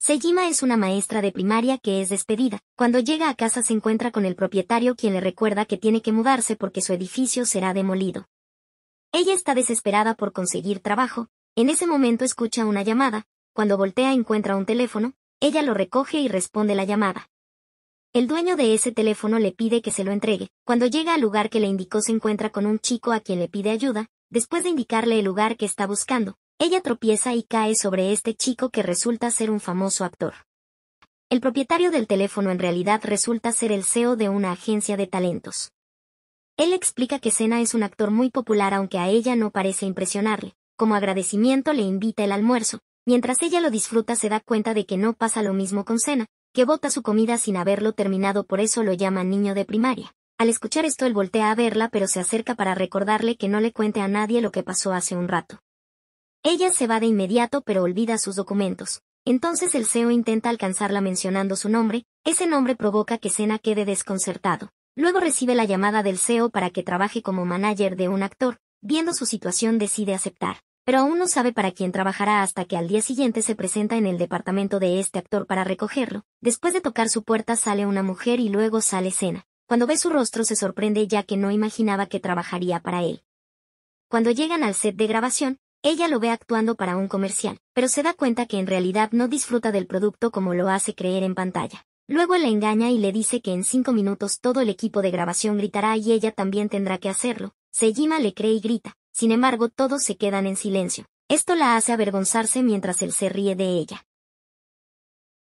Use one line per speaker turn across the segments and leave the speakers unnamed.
Sejima es una maestra de primaria que es despedida. Cuando llega a casa se encuentra con el propietario quien le recuerda que tiene que mudarse porque su edificio será demolido. Ella está desesperada por conseguir trabajo. En ese momento escucha una llamada. Cuando voltea encuentra un teléfono. Ella lo recoge y responde la llamada. El dueño de ese teléfono le pide que se lo entregue. Cuando llega al lugar que le indicó se encuentra con un chico a quien le pide ayuda, después de indicarle el lugar que está buscando. Ella tropieza y cae sobre este chico que resulta ser un famoso actor. El propietario del teléfono en realidad resulta ser el CEO de una agencia de talentos. Él explica que Sena es un actor muy popular aunque a ella no parece impresionarle. Como agradecimiento le invita el almuerzo. Mientras ella lo disfruta se da cuenta de que no pasa lo mismo con Sena, que bota su comida sin haberlo terminado por eso lo llama niño de primaria. Al escuchar esto él voltea a verla pero se acerca para recordarle que no le cuente a nadie lo que pasó hace un rato. Ella se va de inmediato pero olvida sus documentos. Entonces el CEO intenta alcanzarla mencionando su nombre, ese nombre provoca que Sena quede desconcertado. Luego recibe la llamada del CEO para que trabaje como manager de un actor, viendo su situación decide aceptar pero aún no sabe para quién trabajará hasta que al día siguiente se presenta en el departamento de este actor para recogerlo. Después de tocar su puerta sale una mujer y luego sale Sena. Cuando ve su rostro se sorprende ya que no imaginaba que trabajaría para él. Cuando llegan al set de grabación, ella lo ve actuando para un comercial, pero se da cuenta que en realidad no disfruta del producto como lo hace creer en pantalla. Luego la engaña y le dice que en cinco minutos todo el equipo de grabación gritará y ella también tendrá que hacerlo. Sejima le cree y grita, sin embargo, todos se quedan en silencio. Esto la hace avergonzarse mientras él se ríe de ella.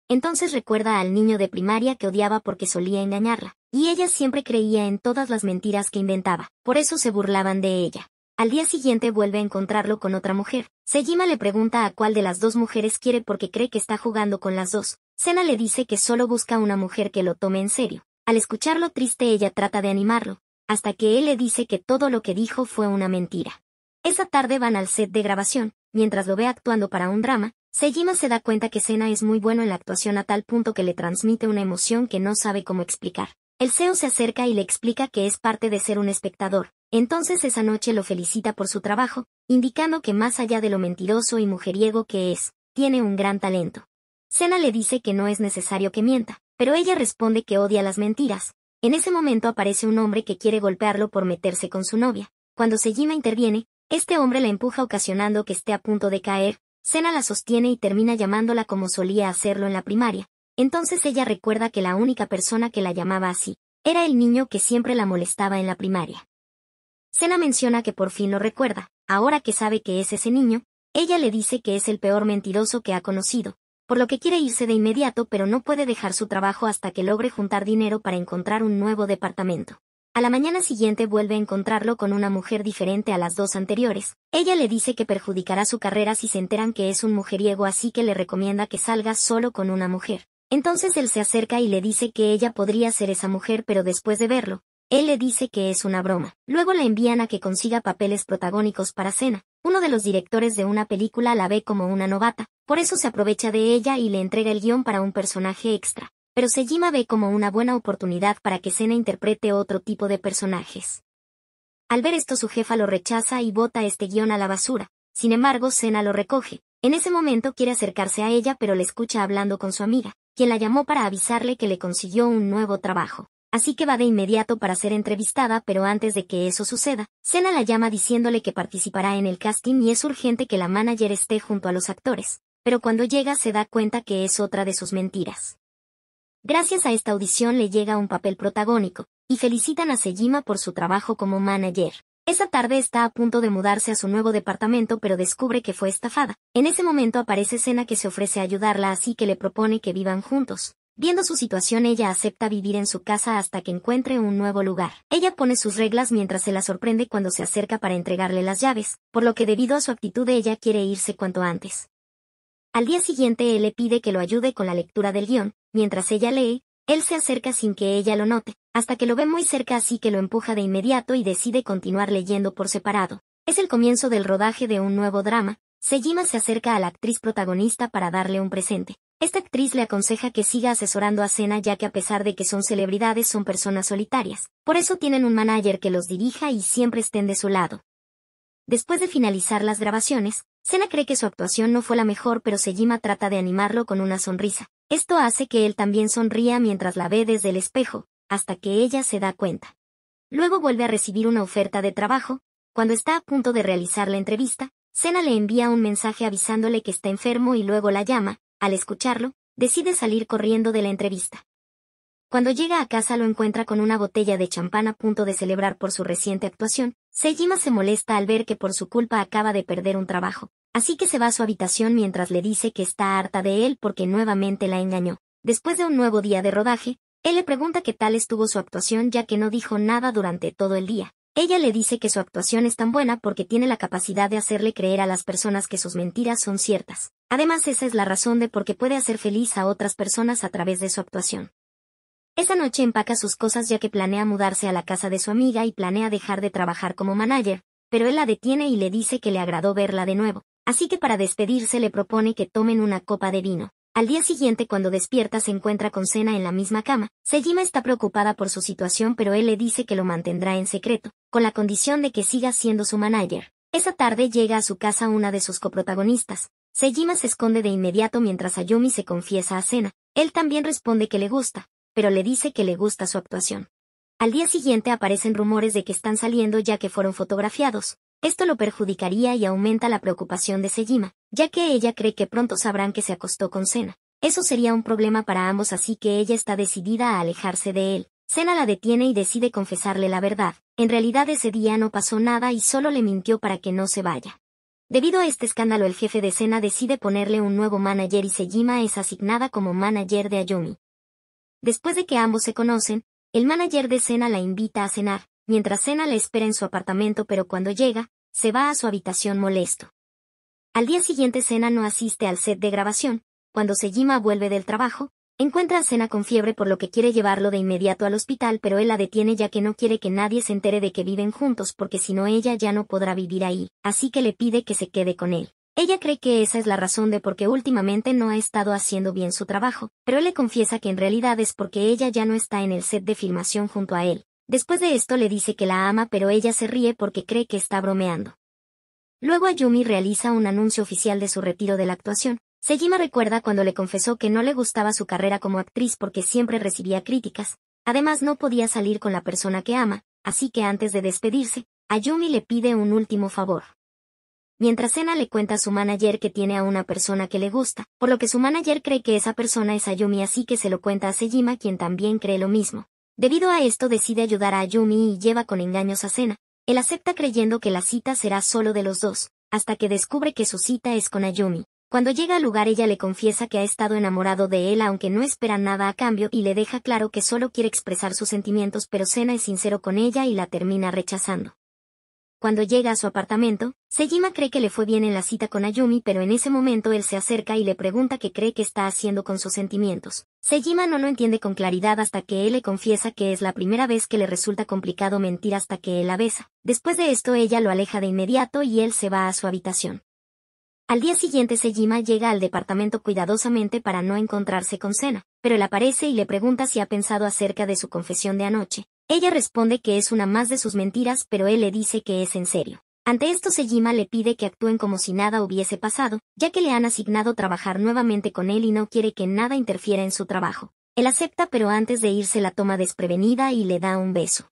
Entonces recuerda al niño de primaria que odiaba porque solía engañarla, y ella siempre creía en todas las mentiras que inventaba, por eso se burlaban de ella. Al día siguiente vuelve a encontrarlo con otra mujer. Sejima le pregunta a cuál de las dos mujeres quiere porque cree que está jugando con las dos. Sena le dice que solo busca una mujer que lo tome en serio. Al escucharlo triste ella trata de animarlo, hasta que él le dice que todo lo que dijo fue una mentira. Esa tarde van al set de grabación, mientras lo ve actuando para un drama, Sejima se da cuenta que Sena es muy bueno en la actuación a tal punto que le transmite una emoción que no sabe cómo explicar. El CEO se acerca y le explica que es parte de ser un espectador, entonces esa noche lo felicita por su trabajo, indicando que más allá de lo mentiroso y mujeriego que es, tiene un gran talento. Sena le dice que no es necesario que mienta, pero ella responde que odia las mentiras. En ese momento aparece un hombre que quiere golpearlo por meterse con su novia. Cuando Sejima interviene, este hombre la empuja ocasionando que esté a punto de caer, Sena la sostiene y termina llamándola como solía hacerlo en la primaria. Entonces ella recuerda que la única persona que la llamaba así, era el niño que siempre la molestaba en la primaria. Sena menciona que por fin lo recuerda, ahora que sabe que es ese niño, ella le dice que es el peor mentiroso que ha conocido, por lo que quiere irse de inmediato pero no puede dejar su trabajo hasta que logre juntar dinero para encontrar un nuevo departamento. A la mañana siguiente vuelve a encontrarlo con una mujer diferente a las dos anteriores. Ella le dice que perjudicará su carrera si se enteran que es un mujeriego así que le recomienda que salga solo con una mujer. Entonces él se acerca y le dice que ella podría ser esa mujer pero después de verlo, él le dice que es una broma. Luego la envían a que consiga papeles protagónicos para cena. Uno de los directores de una película la ve como una novata, por eso se aprovecha de ella y le entrega el guión para un personaje extra pero Sejima ve como una buena oportunidad para que Sena interprete otro tipo de personajes. Al ver esto su jefa lo rechaza y bota este guión a la basura, sin embargo Sena lo recoge. En ese momento quiere acercarse a ella pero le escucha hablando con su amiga, quien la llamó para avisarle que le consiguió un nuevo trabajo. Así que va de inmediato para ser entrevistada pero antes de que eso suceda, Sena la llama diciéndole que participará en el casting y es urgente que la manager esté junto a los actores, pero cuando llega se da cuenta que es otra de sus mentiras. Gracias a esta audición le llega un papel protagónico, y felicitan a Sejima por su trabajo como manager. Esa tarde está a punto de mudarse a su nuevo departamento pero descubre que fue estafada. En ese momento aparece Sena que se ofrece a ayudarla así que le propone que vivan juntos. Viendo su situación ella acepta vivir en su casa hasta que encuentre un nuevo lugar. Ella pone sus reglas mientras se la sorprende cuando se acerca para entregarle las llaves, por lo que debido a su actitud ella quiere irse cuanto antes. Al día siguiente él le pide que lo ayude con la lectura del guión, mientras ella lee, él se acerca sin que ella lo note, hasta que lo ve muy cerca así que lo empuja de inmediato y decide continuar leyendo por separado. Es el comienzo del rodaje de un nuevo drama, Sejima se acerca a la actriz protagonista para darle un presente. Esta actriz le aconseja que siga asesorando a Sena ya que a pesar de que son celebridades son personas solitarias, por eso tienen un manager que los dirija y siempre estén de su lado. Después de finalizar las grabaciones, Sena cree que su actuación no fue la mejor pero Sejima trata de animarlo con una sonrisa. Esto hace que él también sonría mientras la ve desde el espejo, hasta que ella se da cuenta. Luego vuelve a recibir una oferta de trabajo, cuando está a punto de realizar la entrevista, Sena le envía un mensaje avisándole que está enfermo y luego la llama, al escucharlo, decide salir corriendo de la entrevista. Cuando llega a casa lo encuentra con una botella de champán a punto de celebrar por su reciente actuación, Sejima se molesta al ver que por su culpa acaba de perder un trabajo, así que se va a su habitación mientras le dice que está harta de él porque nuevamente la engañó. Después de un nuevo día de rodaje, él le pregunta qué tal estuvo su actuación ya que no dijo nada durante todo el día. Ella le dice que su actuación es tan buena porque tiene la capacidad de hacerle creer a las personas que sus mentiras son ciertas. Además esa es la razón de por qué puede hacer feliz a otras personas a través de su actuación. Esa noche empaca sus cosas ya que planea mudarse a la casa de su amiga y planea dejar de trabajar como manager, pero él la detiene y le dice que le agradó verla de nuevo, así que para despedirse le propone que tomen una copa de vino. Al día siguiente cuando despierta se encuentra con Sena en la misma cama. Sejima está preocupada por su situación pero él le dice que lo mantendrá en secreto, con la condición de que siga siendo su manager. Esa tarde llega a su casa una de sus coprotagonistas. Sejima se esconde de inmediato mientras Ayumi se confiesa a Sena, Él también responde que le gusta, pero le dice que le gusta su actuación. Al día siguiente aparecen rumores de que están saliendo ya que fueron fotografiados. Esto lo perjudicaría y aumenta la preocupación de Sejima, ya que ella cree que pronto sabrán que se acostó con Sena. Eso sería un problema para ambos así que ella está decidida a alejarse de él. Sena la detiene y decide confesarle la verdad. En realidad ese día no pasó nada y solo le mintió para que no se vaya. Debido a este escándalo el jefe de Sena decide ponerle un nuevo manager y Sejima es asignada como manager de Ayumi. Después de que ambos se conocen, el manager de Cena la invita a cenar, mientras Cena la espera en su apartamento pero cuando llega, se va a su habitación molesto. Al día siguiente Cena no asiste al set de grabación, cuando Sejima vuelve del trabajo, encuentra a Cena con fiebre por lo que quiere llevarlo de inmediato al hospital pero él la detiene ya que no quiere que nadie se entere de que viven juntos porque si no ella ya no podrá vivir ahí, así que le pide que se quede con él. Ella cree que esa es la razón de por qué últimamente no ha estado haciendo bien su trabajo, pero él le confiesa que en realidad es porque ella ya no está en el set de filmación junto a él. Después de esto le dice que la ama pero ella se ríe porque cree que está bromeando. Luego Ayumi realiza un anuncio oficial de su retiro de la actuación. Sejima recuerda cuando le confesó que no le gustaba su carrera como actriz porque siempre recibía críticas. Además no podía salir con la persona que ama, así que antes de despedirse, Ayumi le pide un último favor. Mientras Sena le cuenta a su manager que tiene a una persona que le gusta, por lo que su manager cree que esa persona es Ayumi así que se lo cuenta a Sejima quien también cree lo mismo. Debido a esto decide ayudar a Ayumi y lleva con engaños a Sena. Él acepta creyendo que la cita será solo de los dos, hasta que descubre que su cita es con Ayumi. Cuando llega al lugar ella le confiesa que ha estado enamorado de él aunque no espera nada a cambio y le deja claro que solo quiere expresar sus sentimientos pero Sena es sincero con ella y la termina rechazando. Cuando llega a su apartamento, Sejima cree que le fue bien en la cita con Ayumi pero en ese momento él se acerca y le pregunta qué cree que está haciendo con sus sentimientos. Sejima no lo entiende con claridad hasta que él le confiesa que es la primera vez que le resulta complicado mentir hasta que él la besa. Después de esto ella lo aleja de inmediato y él se va a su habitación. Al día siguiente Sejima llega al departamento cuidadosamente para no encontrarse con Sena, pero él aparece y le pregunta si ha pensado acerca de su confesión de anoche. Ella responde que es una más de sus mentiras, pero él le dice que es en serio. Ante esto Sejima le pide que actúen como si nada hubiese pasado, ya que le han asignado trabajar nuevamente con él y no quiere que nada interfiera en su trabajo. Él acepta pero antes de irse la toma desprevenida y le da un beso.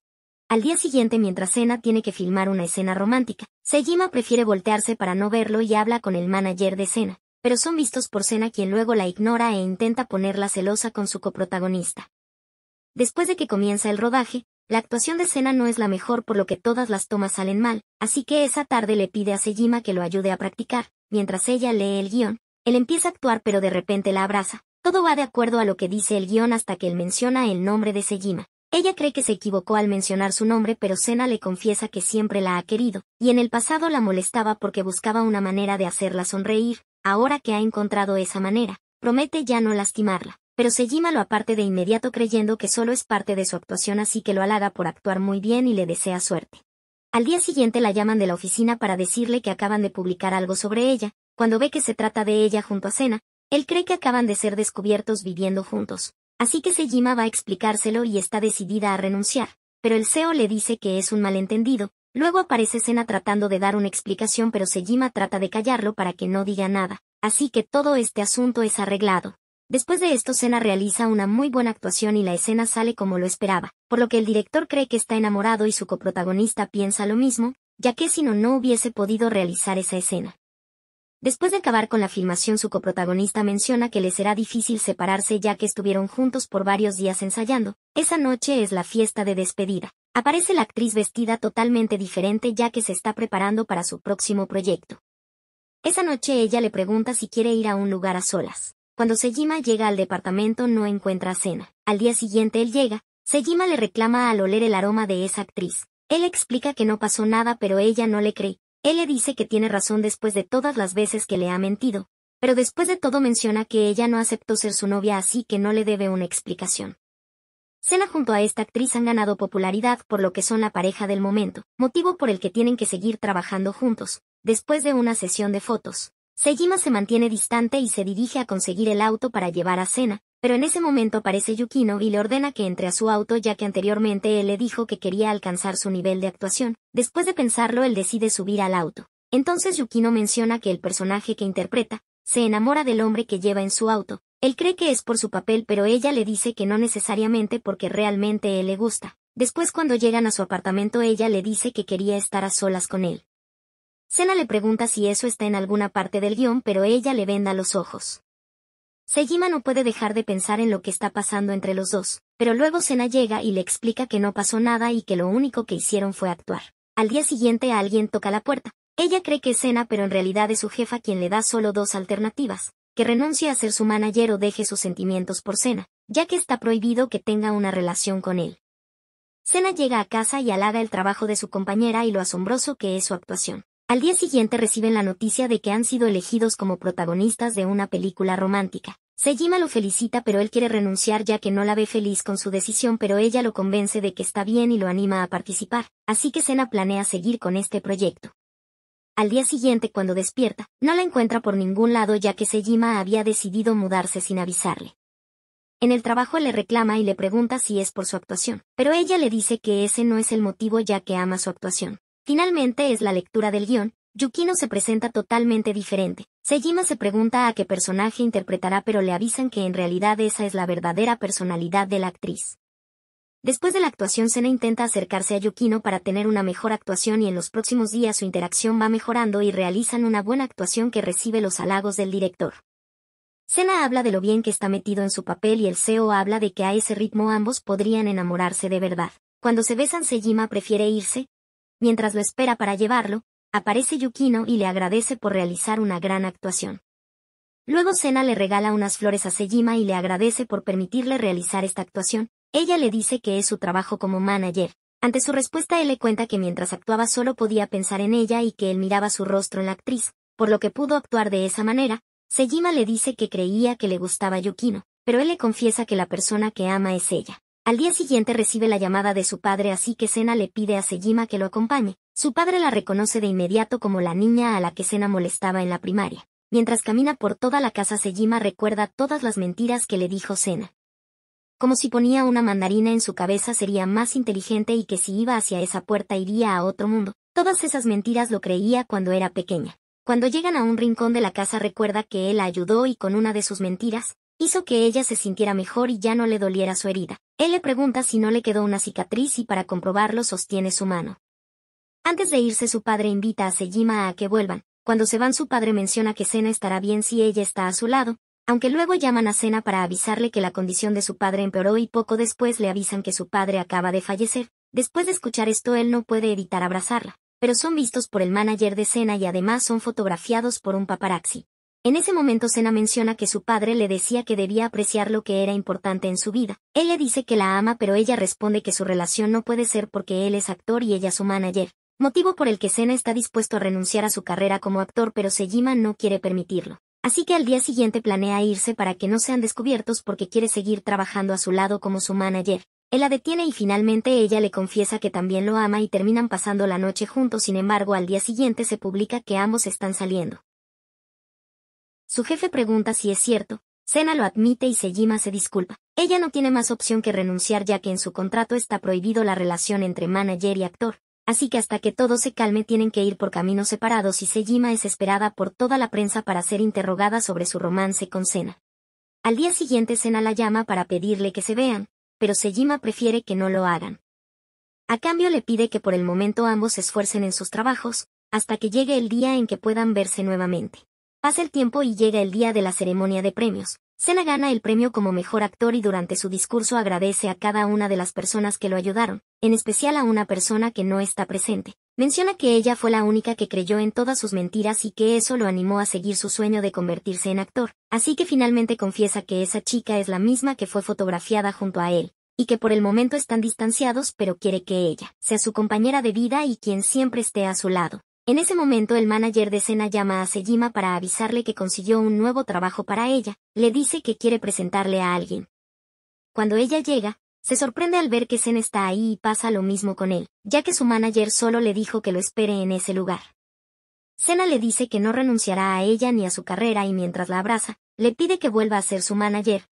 Al día siguiente mientras Sena tiene que filmar una escena romántica, Sejima prefiere voltearse para no verlo y habla con el manager de Sena, pero son vistos por Sena quien luego la ignora e intenta ponerla celosa con su coprotagonista. Después de que comienza el rodaje, la actuación de Sena no es la mejor por lo que todas las tomas salen mal, así que esa tarde le pide a Sejima que lo ayude a practicar, mientras ella lee el guión. Él empieza a actuar pero de repente la abraza. Todo va de acuerdo a lo que dice el guión hasta que él menciona el nombre de Sejima. Ella cree que se equivocó al mencionar su nombre pero Sena le confiesa que siempre la ha querido, y en el pasado la molestaba porque buscaba una manera de hacerla sonreír, ahora que ha encontrado esa manera, promete ya no lastimarla pero Sejima lo aparte de inmediato creyendo que solo es parte de su actuación así que lo halaga por actuar muy bien y le desea suerte. Al día siguiente la llaman de la oficina para decirle que acaban de publicar algo sobre ella, cuando ve que se trata de ella junto a Sena, él cree que acaban de ser descubiertos viviendo juntos, así que Sejima va a explicárselo y está decidida a renunciar, pero el CEO le dice que es un malentendido, luego aparece Sena tratando de dar una explicación pero Sejima trata de callarlo para que no diga nada, así que todo este asunto es arreglado. Después de esto Cena realiza una muy buena actuación y la escena sale como lo esperaba, por lo que el director cree que está enamorado y su coprotagonista piensa lo mismo, ya que si no no hubiese podido realizar esa escena. Después de acabar con la filmación su coprotagonista menciona que le será difícil separarse ya que estuvieron juntos por varios días ensayando, esa noche es la fiesta de despedida. Aparece la actriz vestida totalmente diferente ya que se está preparando para su próximo proyecto. Esa noche ella le pregunta si quiere ir a un lugar a solas. Cuando Sejima llega al departamento no encuentra a Sena. Al día siguiente él llega, Sejima le reclama al oler el aroma de esa actriz. Él explica que no pasó nada pero ella no le cree. Él le dice que tiene razón después de todas las veces que le ha mentido. Pero después de todo menciona que ella no aceptó ser su novia así que no le debe una explicación. Sena junto a esta actriz han ganado popularidad por lo que son la pareja del momento, motivo por el que tienen que seguir trabajando juntos, después de una sesión de fotos. Sejima se mantiene distante y se dirige a conseguir el auto para llevar a cena, pero en ese momento aparece Yukino y le ordena que entre a su auto ya que anteriormente él le dijo que quería alcanzar su nivel de actuación. Después de pensarlo, él decide subir al auto. Entonces Yukino menciona que el personaje que interpreta, se enamora del hombre que lleva en su auto. Él cree que es por su papel pero ella le dice que no necesariamente porque realmente él le gusta. Después cuando llegan a su apartamento ella le dice que quería estar a solas con él. Sena le pregunta si eso está en alguna parte del guión pero ella le venda los ojos. Sejima no puede dejar de pensar en lo que está pasando entre los dos, pero luego Sena llega y le explica que no pasó nada y que lo único que hicieron fue actuar. Al día siguiente alguien toca la puerta. Ella cree que es Sena pero en realidad es su jefa quien le da solo dos alternativas, que renuncie a ser su manager o deje sus sentimientos por Sena, ya que está prohibido que tenga una relación con él. Sena llega a casa y halaga el trabajo de su compañera y lo asombroso que es su actuación. Al día siguiente reciben la noticia de que han sido elegidos como protagonistas de una película romántica. Sejima lo felicita pero él quiere renunciar ya que no la ve feliz con su decisión pero ella lo convence de que está bien y lo anima a participar, así que Sena planea seguir con este proyecto. Al día siguiente cuando despierta, no la encuentra por ningún lado ya que Sejima había decidido mudarse sin avisarle. En el trabajo le reclama y le pregunta si es por su actuación, pero ella le dice que ese no es el motivo ya que ama su actuación. Finalmente es la lectura del guión, Yukino se presenta totalmente diferente. Sejima se pregunta a qué personaje interpretará pero le avisan que en realidad esa es la verdadera personalidad de la actriz. Después de la actuación Sena intenta acercarse a Yukino para tener una mejor actuación y en los próximos días su interacción va mejorando y realizan una buena actuación que recibe los halagos del director. Sena habla de lo bien que está metido en su papel y el CEO habla de que a ese ritmo ambos podrían enamorarse de verdad. Cuando se besan Sejima prefiere irse, Mientras lo espera para llevarlo, aparece Yukino y le agradece por realizar una gran actuación. Luego Sena le regala unas flores a Sejima y le agradece por permitirle realizar esta actuación. Ella le dice que es su trabajo como manager. Ante su respuesta él le cuenta que mientras actuaba solo podía pensar en ella y que él miraba su rostro en la actriz, por lo que pudo actuar de esa manera. Sejima le dice que creía que le gustaba Yukino, pero él le confiesa que la persona que ama es ella. Al día siguiente recibe la llamada de su padre así que Sena le pide a Sejima que lo acompañe. Su padre la reconoce de inmediato como la niña a la que Sena molestaba en la primaria. Mientras camina por toda la casa Sejima recuerda todas las mentiras que le dijo Sena. Como si ponía una mandarina en su cabeza sería más inteligente y que si iba hacia esa puerta iría a otro mundo. Todas esas mentiras lo creía cuando era pequeña. Cuando llegan a un rincón de la casa recuerda que él la ayudó y con una de sus mentiras, hizo que ella se sintiera mejor y ya no le doliera su herida. Él le pregunta si no le quedó una cicatriz y para comprobarlo sostiene su mano. Antes de irse su padre invita a Sejima a que vuelvan. Cuando se van su padre menciona que Sena estará bien si ella está a su lado, aunque luego llaman a Sena para avisarle que la condición de su padre empeoró y poco después le avisan que su padre acaba de fallecer. Después de escuchar esto él no puede evitar abrazarla, pero son vistos por el manager de Sena y además son fotografiados por un paparazzi. En ese momento Sena menciona que su padre le decía que debía apreciar lo que era importante en su vida. Ella dice que la ama pero ella responde que su relación no puede ser porque él es actor y ella su manager, motivo por el que Sena está dispuesto a renunciar a su carrera como actor pero Sejima no quiere permitirlo. Así que al día siguiente planea irse para que no sean descubiertos porque quiere seguir trabajando a su lado como su manager. Él la detiene y finalmente ella le confiesa que también lo ama y terminan pasando la noche juntos sin embargo al día siguiente se publica que ambos están saliendo. Su jefe pregunta si es cierto, Sena lo admite y Sejima se disculpa. Ella no tiene más opción que renunciar ya que en su contrato está prohibido la relación entre manager y actor, así que hasta que todo se calme tienen que ir por caminos separados y Sejima es esperada por toda la prensa para ser interrogada sobre su romance con Sena. Al día siguiente Sena la llama para pedirle que se vean, pero Sejima prefiere que no lo hagan. A cambio le pide que por el momento ambos se esfuercen en sus trabajos, hasta que llegue el día en que puedan verse nuevamente. Pasa el tiempo y llega el día de la ceremonia de premios. Sena gana el premio como mejor actor y durante su discurso agradece a cada una de las personas que lo ayudaron, en especial a una persona que no está presente. Menciona que ella fue la única que creyó en todas sus mentiras y que eso lo animó a seguir su sueño de convertirse en actor, así que finalmente confiesa que esa chica es la misma que fue fotografiada junto a él, y que por el momento están distanciados pero quiere que ella sea su compañera de vida y quien siempre esté a su lado. En ese momento el manager de Sena llama a Sejima para avisarle que consiguió un nuevo trabajo para ella, le dice que quiere presentarle a alguien. Cuando ella llega, se sorprende al ver que Sena está ahí y pasa lo mismo con él, ya que su manager solo le dijo que lo espere en ese lugar. Sena le dice que no renunciará a ella ni a su carrera y mientras la abraza, le pide que vuelva a ser su manager.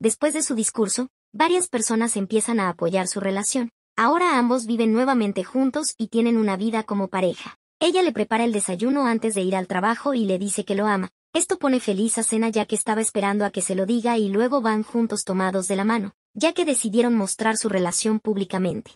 Después de su discurso, varias personas empiezan a apoyar su relación, Ahora ambos viven nuevamente juntos y tienen una vida como pareja. Ella le prepara el desayuno antes de ir al trabajo y le dice que lo ama. Esto pone feliz a Cena ya que estaba esperando a que se lo diga y luego van juntos tomados de la mano, ya que decidieron mostrar su relación públicamente.